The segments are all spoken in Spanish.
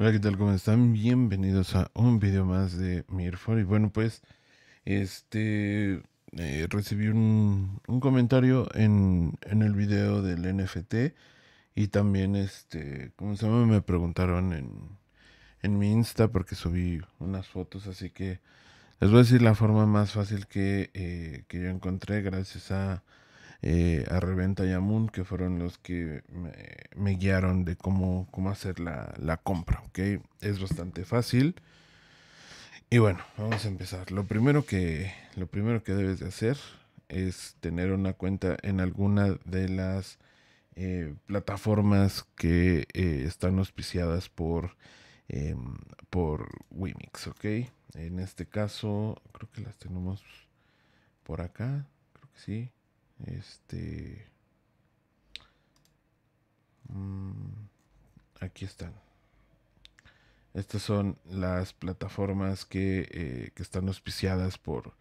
Hola, ¿qué tal? ¿Cómo están? Bienvenidos a un video más de Mirfor. Y bueno, pues, este, eh, recibí un, comentario en, el video del NFT y también, este, ¿cómo se llama? Me preguntaron en, en mi Insta porque subí unas fotos, así que les voy a decir la forma más fácil que, eh, que yo encontré gracias a eh, a Reventa y que fueron los que me, guiaron de cómo, cómo hacer la, compra, ¿ok? Es bastante fácil. Y bueno, vamos a empezar. Lo primero que, lo primero que debes de hacer es tener una cuenta en alguna de las eh, plataformas que eh, están auspiciadas por, por Wimix, ¿ok? En este caso, creo que las tenemos por acá, creo que sí. Este. Mm, aquí están. Estas son las plataformas que, eh, están auspiciadas por,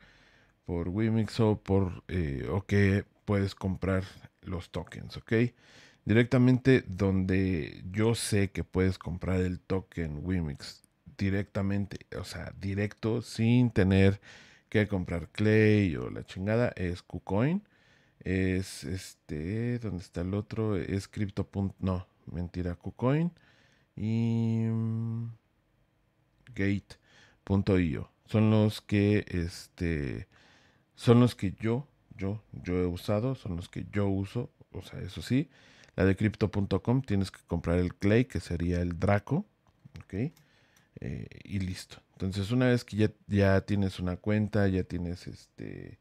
por Wimix o por eh, o que puedes comprar los tokens, ¿ok? Directamente donde yo sé que puedes comprar el token Wimix directamente, o sea, directo sin tener que comprar Clay o la chingada es KuCoin es este, ¿dónde está el otro? Es Crypto. No, mentira, KuCoin y mm, Gate.io. Son los que este son los que yo yo yo he usado, son los que yo uso, o sea, eso sí. La de crypto.com tienes que comprar el clay, que sería el Draco, ¿ok? Eh, y listo. Entonces, una vez que ya, ya tienes una cuenta, ya tienes este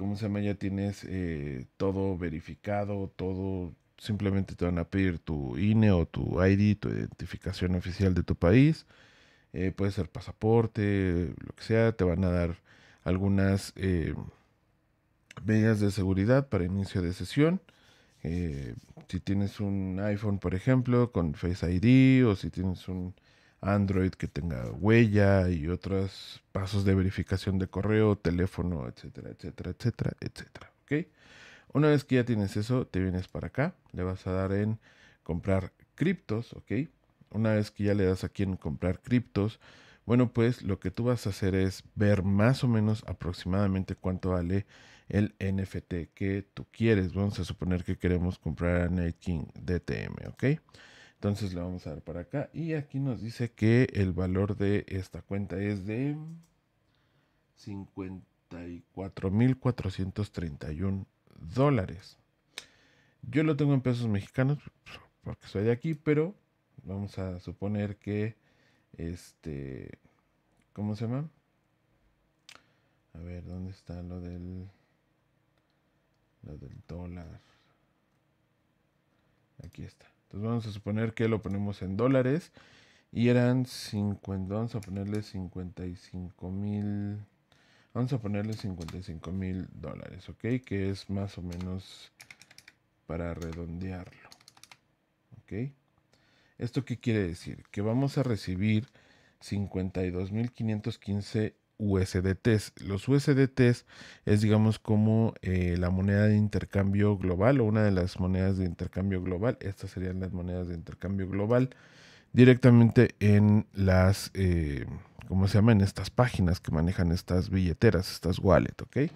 ¿cómo se llama? Ya tienes eh, todo verificado, todo, simplemente te van a pedir tu INE o tu ID, tu identificación oficial de tu país, eh, puede ser pasaporte, lo que sea, te van a dar algunas eh, medidas de seguridad para inicio de sesión. si tienes un iPhone, por ejemplo, con Face ID o si tienes un Android que tenga huella y otros pasos de verificación de correo, teléfono, etcétera, etcétera, etcétera, etcétera. ¿Ok? Una vez que ya tienes eso, te vienes para acá, le vas a dar en comprar criptos, ¿ok? Una vez que ya le das aquí en comprar criptos, bueno, pues lo que tú vas a hacer es ver más o menos aproximadamente cuánto vale el NFT que tú quieres. Vamos a suponer que queremos comprar a Night King DTM, ¿ok? Entonces le vamos a dar para acá y aquí nos dice que el valor de esta cuenta es de 54.431 dólares. Yo lo tengo en pesos mexicanos porque soy de aquí, pero vamos a suponer que este, ¿cómo se llama? A ver, ¿dónde está lo del lo del dólar? Aquí está. Entonces vamos a suponer que lo ponemos en dólares y eran 50, vamos a ponerle 55 mil, vamos a ponerle 55 mil dólares, ¿ok? Que es más o menos para redondearlo, ¿ok? ¿Esto qué quiere decir? Que vamos a recibir mil 52 52.515 USDTs. Los USDTs es, digamos, como eh, la moneda de intercambio global o una de las monedas de intercambio global. Estas serían las monedas de intercambio global directamente en las, como eh, ¿cómo se llaman? Estas páginas que manejan estas billeteras, estas wallet, ¿ok?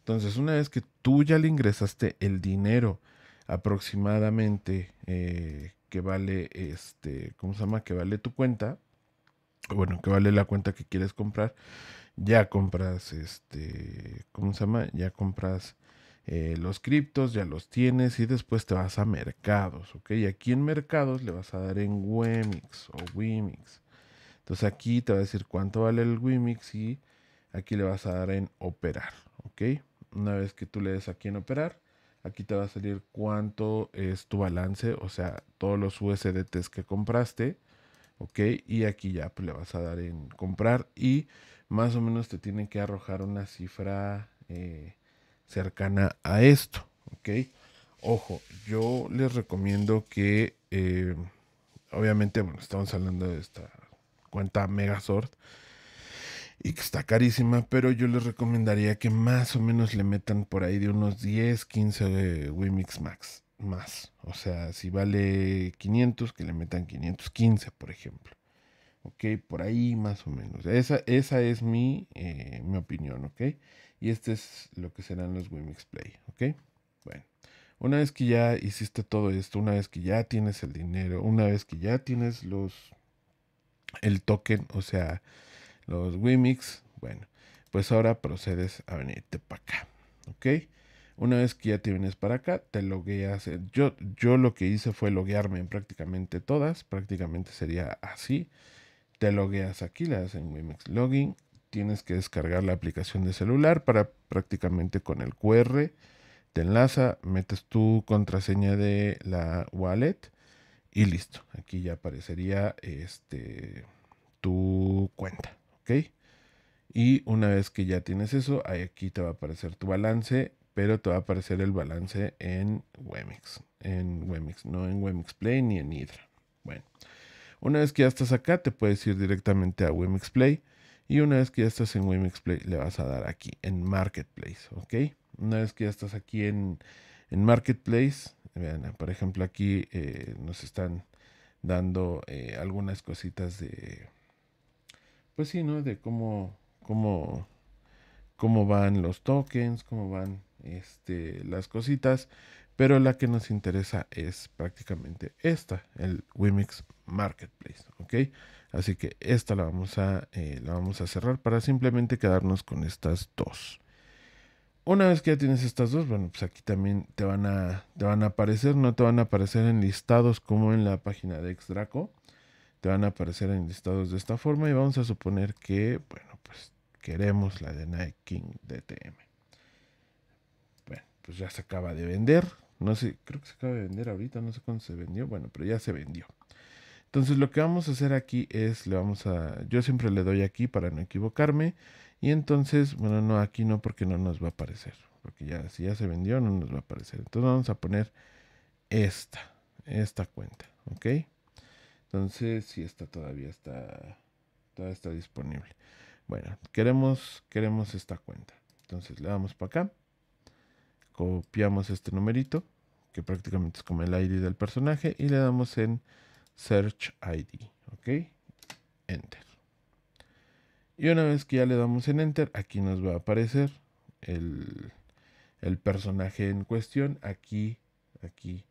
Entonces, una vez que tú ya le ingresaste el dinero aproximadamente eh, que vale, este, ¿cómo se llama? Que vale tu cuenta, bueno, que vale la cuenta que quieres comprar, ya compras, este, ¿cómo se llama? Ya compras eh, los criptos, ya los tienes y después te vas a mercados, ¿ok? Y aquí en mercados le vas a dar en Wemix o wemix Entonces aquí te va a decir cuánto vale el Wemix y aquí le vas a dar en operar, ¿ok? Una vez que tú le des aquí en operar, aquí te va a salir cuánto es tu balance, o sea, todos los USDTs que compraste, ¿ok? Y aquí ya pues, le vas a dar en comprar y más o menos te tienen que arrojar una cifra eh, cercana a esto, ¿ok? Ojo, yo les recomiendo que, eh, obviamente, bueno, estamos hablando de esta cuenta Megasort y que está carísima, pero yo les recomendaría que más o menos le metan por ahí de unos 10, 15 de Wimix Max más. O sea, si vale 500, que le metan 515, por ejemplo. ¿ok? Por ahí más o menos. Esa, esa es mi, eh, opinión, ¿ok? Y este es lo que serán los Wimix Play, ¿ok? Bueno, una vez que ya hiciste todo esto, una vez que ya tienes el dinero, una vez que ya tienes los, el token, o sea, los Wimix, bueno, pues ahora procedes a venirte para acá, ¿ok? Una vez que ya te vienes para acá, te logueas. Yo, yo lo que hice fue loguearme en prácticamente todas, prácticamente sería así. Te logueas aquí, le das en Wemix Login. Tienes que descargar la aplicación de celular para prácticamente con el QR. Te enlaza, metes tu contraseña de la wallet y listo. Aquí ya aparecería este, tu cuenta. ¿Ok? Y una vez que ya tienes eso, aquí te va a aparecer tu balance, pero te va a aparecer el balance en Wemix, En wemix no en Wemix Play ni en Hydra. Bueno. Una vez que ya estás acá, te puedes ir directamente a Wemix Play. Y una vez que ya estás en Wemix Play, le vas a dar aquí en Marketplace, ¿ok? Una vez que ya estás aquí en, Marketplace, vean, por ejemplo, aquí eh, nos están dando eh, algunas cositas de, pues sí, ¿no? De cómo, cómo, cómo van los tokens, cómo van este, las cositas pero la que nos interesa es prácticamente esta, el Wimix Marketplace, ¿ok? Así que esta la vamos a, eh, la vamos a cerrar para simplemente quedarnos con estas dos. Una vez que ya tienes estas dos, bueno, pues aquí también te van a, van a aparecer, no te van a aparecer en listados como en la página de Xdraco, te van a aparecer en listados de esta forma y vamos a suponer que, bueno, pues queremos la de Nike King DTM. Bueno, pues ya se acaba de vender, no sé, creo que se acaba de vender ahorita, no sé cuándo se vendió. Bueno, pero ya se vendió. Entonces lo que vamos a hacer aquí es, le vamos a, yo siempre le doy aquí para no equivocarme. Y entonces, bueno, no, aquí no porque no nos va a aparecer. Porque ya, si ya se vendió, no nos va a aparecer. Entonces vamos a poner esta, esta cuenta, ¿ok? Entonces, si esta todavía está, todavía está disponible. Bueno, queremos, queremos esta cuenta. Entonces le damos para acá copiamos este numerito, que prácticamente es como el ID del personaje, y le damos en Search ID, ¿ok? Enter. Y una vez que ya le damos en Enter, aquí nos va a aparecer el, personaje en cuestión. Aquí, aquí,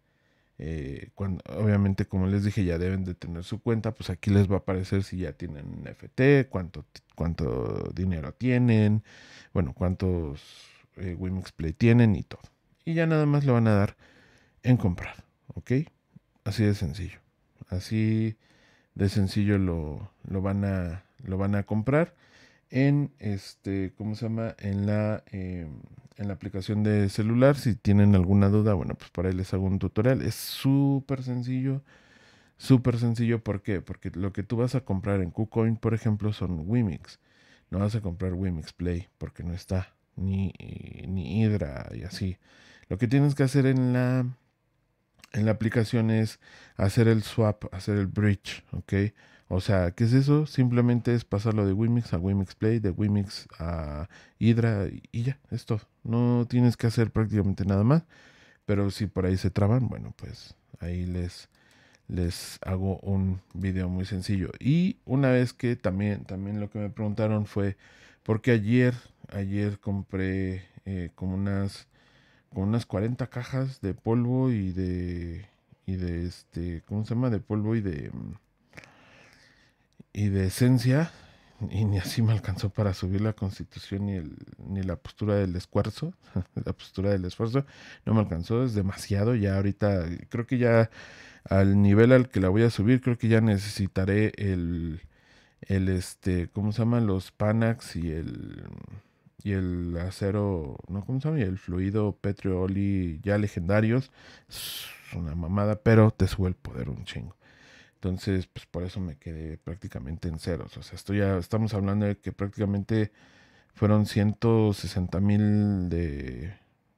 eh, obviamente como les dije, ya deben de tener su cuenta, pues aquí les va a aparecer si ya tienen un FT, cuánto, cuánto dinero tienen, bueno, cuántos eh, Wimix Play tienen y todo. Y ya nada más lo van a dar en comprar, ¿ok? Así de sencillo. Así de sencillo lo, lo, van, a, lo van a comprar en este, ¿cómo se llama? En la, em, en la aplicación de celular. Si tienen alguna duda, bueno, pues por ahí les hago un tutorial. Es súper sencillo. Súper sencillo, ¿por qué? Porque lo que tú vas a comprar en KuCoin, por ejemplo, son Wimix. No vas a comprar Wimix Play porque no está, ni, ni Hydra y así. Lo que tienes que hacer en la, en la aplicación es hacer el swap, hacer el bridge, ¿ok? O sea, ¿qué es eso? Simplemente es pasarlo de Wimix a Wimix Play, de Wimix a Hydra y ya, es todo. No tienes que hacer prácticamente nada más. Pero si por ahí se traban, bueno, pues ahí les, les hago un video muy sencillo. Y una vez que también, también lo que me preguntaron fue, porque ayer Ayer compré eh, como unas como unas 40 cajas de polvo y de y de este, ¿cómo se llama? de polvo y de mm, y de esencia y ni así me alcanzó para subir la constitución ni, el, ni la postura del esfuerzo, la postura del esfuerzo, no me alcanzó, es demasiado, ya ahorita creo que ya al nivel al que la voy a subir, creo que ya necesitaré el, el este, ¿cómo se llaman? Los Panax y el, y el acero, ¿no? ¿Cómo se llama? Y el fluido Petrioli ya legendarios. Es una mamada, pero te sube el poder un chingo. Entonces, pues por eso me quedé prácticamente en ceros. O sea, esto ya estamos hablando de que prácticamente fueron 160 mil de,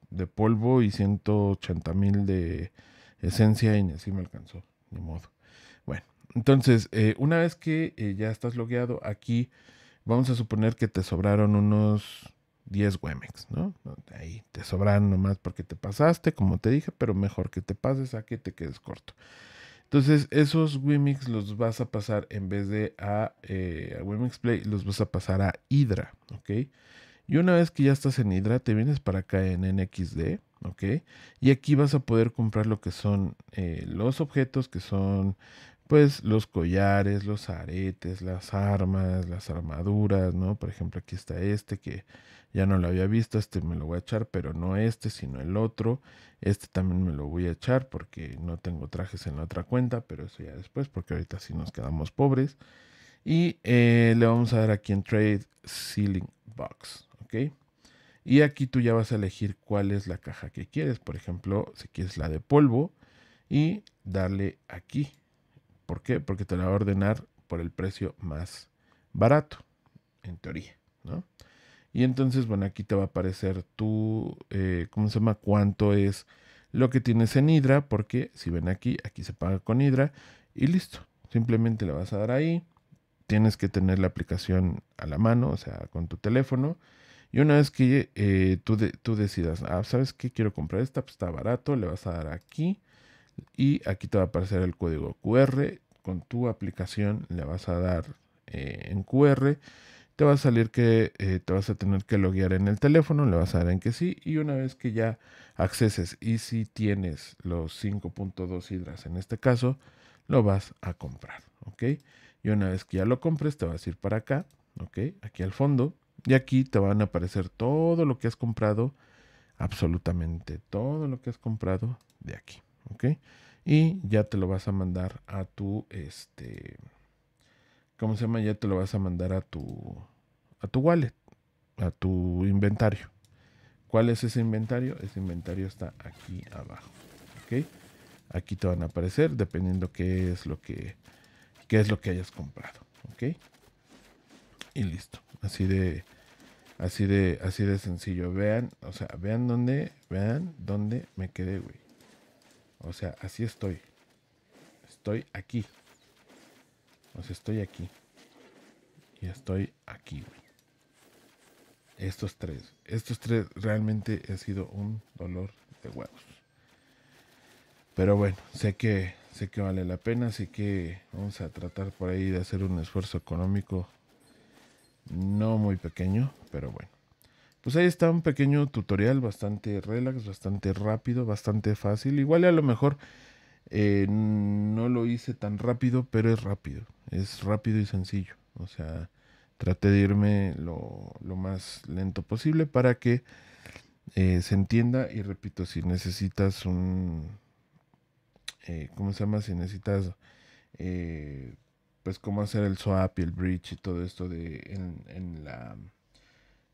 de polvo y 180 mil de esencia y así me alcanzó. Ni modo. Bueno, entonces, eh, una vez que eh, ya estás logueado aquí vamos a suponer que te sobraron unos 10 Wemex, ¿no? Ahí te sobran nomás porque te pasaste, como te dije, pero mejor que te pases a que te quedes corto. Entonces, esos Wemix los vas a pasar en vez de a, Wemix eh, Play, los vas a pasar a Hydra, ¿ok? Y una vez que ya estás en Hydra, te vienes para acá en NXD, ¿ok? Y aquí vas a poder comprar lo que son eh, los objetos, que son pues los collares, los aretes, las armas, las armaduras, ¿no? Por ejemplo, aquí está este que ya no lo había visto, este me lo voy a echar, pero no este, sino el otro. Este también me lo voy a echar porque no tengo trajes en la otra cuenta, pero eso ya después, porque ahorita sí nos quedamos pobres. Y eh, le vamos a dar aquí en Trade Ceiling Box, ¿ok? Y aquí tú ya vas a elegir cuál es la caja que quieres. Por ejemplo, si quieres la de polvo y darle aquí, ¿Por qué? Porque te la va a ordenar por el precio más barato, en teoría, ¿no? Y entonces, bueno, aquí te va a aparecer tu, eh, ¿cómo se llama? Cuánto es lo que tienes en Hydra, porque si ven aquí, aquí se paga con Hydra y listo. Simplemente le vas a dar ahí. Tienes que tener la aplicación a la mano, o sea, con tu teléfono. Y una vez que eh, tú, tú decidas, ah, ¿sabes qué quiero comprar esta? Pues está barato, le vas a dar aquí. Y aquí te va a aparecer el código QR. Con tu aplicación le vas a dar eh, en QR. Te va a salir que eh, te vas a tener que loguear en el teléfono, le vas a dar en que sí. Y una vez que ya acceses y si tienes los 5.2 hidras en este caso, lo vas a comprar. ¿Ok? Y una vez que ya lo compres, te vas a ir para acá. ¿Ok? Aquí al fondo. Y aquí te van a aparecer todo lo que has comprado. Absolutamente todo lo que has comprado de aquí. ¿ok? Y ya te lo vas a mandar a tu, este, ¿cómo se llama? Ya te lo vas a mandar a tu, a tu wallet, a tu inventario. ¿Cuál es ese inventario? Ese inventario está aquí abajo, ¿ok? Aquí te van a aparecer dependiendo qué es lo que, qué es lo que hayas comprado, ¿ok? Y listo, así de, así de, así de sencillo. Vean, o sea, vean dónde, vean dónde me quedé, güey. O sea, así estoy. Estoy aquí. O sea, estoy aquí. Y estoy aquí, Estos tres. Estos tres realmente ha sido un dolor de huevos. Pero bueno, sé que sé que vale la pena, así que vamos a tratar por ahí de hacer un esfuerzo económico no muy pequeño, pero bueno pues ahí está un pequeño tutorial bastante relax, bastante rápido, bastante fácil. Igual a lo mejor eh, no lo hice tan rápido, pero es rápido, es rápido y sencillo. O sea, traté de irme lo, más lento posible para que eh, se entienda y repito, si necesitas un... Eh, ¿Cómo se llama? Si necesitas... pues cómo hacer el swap y el bridge y todo esto de en la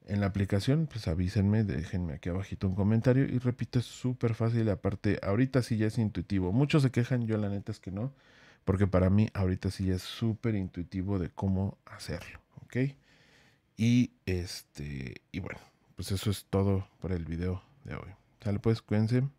en la aplicación, pues avísenme, déjenme aquí abajito un comentario y repito, es súper fácil, aparte ahorita sí ya es intuitivo. Muchos se quejan, yo la neta es que no, porque para mí ahorita sí ya es súper intuitivo de cómo hacerlo, ¿ok? Y este, y bueno, pues eso es todo para el video de hoy. Sale pues, cuídense.